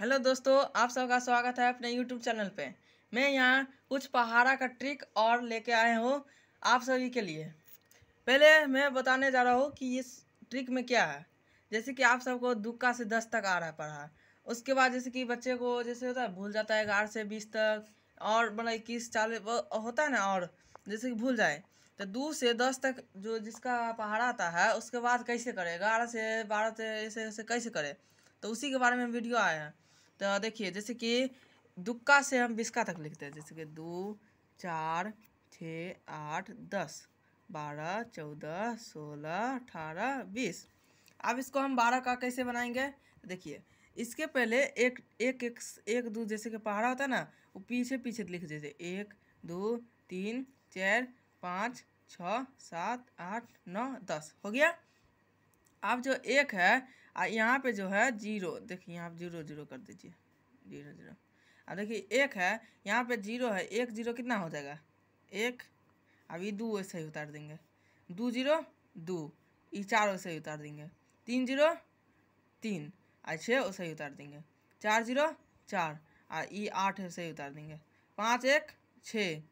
hello दोस्तों आप सबका स्वागत है अपने यूट्यूब चैनल पे मैं यहाँ कुछ पहाड़ा का ट्रिक और लेके आए हूँ आप सभी के लिए पहले मैं बताने जा रहा हूँ कि इस ट्रिक में क्या है जैसे कि आप सबको दुक्का से दस तक आ रहा है पढ़ा उसके बाद जैसे कि बच्चे को जैसे होता है भूल जाता है ग्यारह से बीस तक और मतलब इक्कीस चालीस होता है ना और जैसे कि भूल जाए तो दो से दस तक जो जिसका पहाड़ा आता है उसके बाद कैसे करे ग्यारह से बारह से ऐसे ऐसे कैसे करे तो उसी के बारे में वीडियो आया है तो देखिए जैसे कि दुक्का से हम बिस्का तक लिखते हैं जैसे कि दो चार छः आठ दस बारह चौदह सोलह अठारह बीस अब इसको हम बारह का कैसे बनाएंगे देखिए इसके पहले एक एक एक एक दो जैसे कि पहाड़ा होता है ना वो पीछे पीछे लिख दीजिए एक दो तीन चार पाँच छः सात आठ नौ दस हो गया अब जो एक है यहाँ पे जो है जीरो देखिए यहाँ जीरो जीरो कर दीजिए जीरो जीरो अब देखिए एक है यहाँ पे जीरो है एक जीरो कितना हो जाएगा एक अब ये दो ऐसे ही उतार देंगे दो जीरो दो ये चार वैसे ही उतार देंगे तीन जीरो तीन और छः वैसे ही उतार देंगे चार जीरो चार और ये आठ ऐसे ही उतार देंगे पाँच एक छः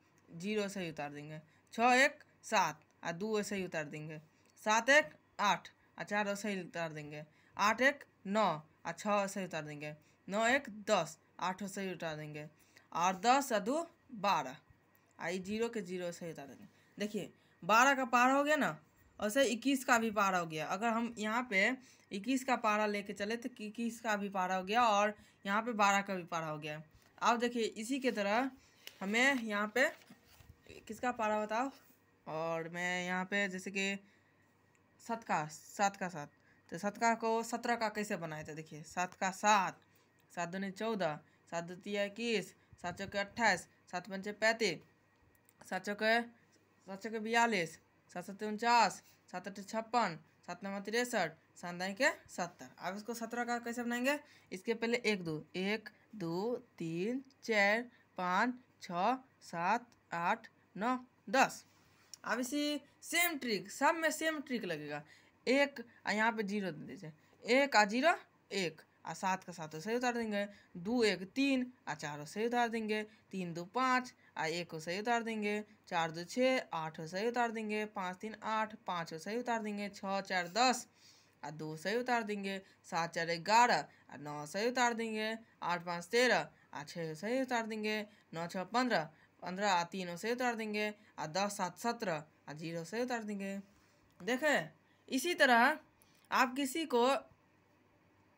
जीरो से ही उतार देंगे छः एक सात और दो ऐसे ही उतार देंगे सात एक आठ आ चार ऐसे ही उतार देंगे आठ एक नौ और छः ऐसे उतार देंगे नौ एक दस आठ और सही उतार देंगे और दस या दो बारह आई जीरो के जीरो सही उतार देंगे देखिए बारह का पार हो गया ना ऐसे इक्कीस का भी पारा हो गया अगर हम यहाँ पे इक्कीस का पारा लेके चले तो इक्कीस का भी पारा हो गया और यहाँ पे बारह का भी पारा हो गया अब देखिए इसी के तरह हमें यहाँ पे किसका पारा बताओ और मैं यहाँ पे जैसे कि सात का सात का सात तो सात का को सत्रह का कैसे बनाए थे देखिए सात का सात सात दूनी चौदह सात दो इक्कीस सात चौके अट्ठाईस सात पंचे पैंतीस सात चौके सात चौके बयालीस सात सत्ते उनचास सात अट्ठे छप्पन सात नंबर तिरसठ सात के सत्तर अब इसको सत्रह का कैसे बनाएंगे इसके पहले एक दो एक दो तीन चार पाँच छः सात आठ नौ दस अब इसी सेम ट्रिक सब में सेम ट्रिक लगेगा एक यहाँ पे जीरो दे दीजिए एक आ जीरो एक आ सात का सात तो सही उतार देंगे दो एक तीन आ चार सही उतार देंगे तीन दो पाँच आ एक को सही उतार देंगे चार दो छः आठ सही उतार देंगे पाँच तीन आठ पाँच सही उतार देंगे छः चार दस आ दो सही उतार देंगे सात चार ग्यारह आ नौ सही उतार देंगे आठ पाँच तेरह आ छः सही उतार देंगे नौ छः पंद्रह पंद्रह तीनों से उतार देंगे और दस सात सत्रह आ जीरो से उतार देंगे देखे इसी तरह आप किसी को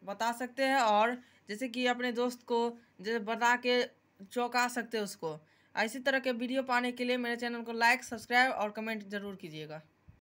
बता सकते हैं और जैसे कि अपने दोस्त को जैसे बता के चौंका सकते हैं उसको इसी तरह के वीडियो पाने के लिए मेरे चैनल को लाइक सब्सक्राइब और कमेंट ज़रूर कीजिएगा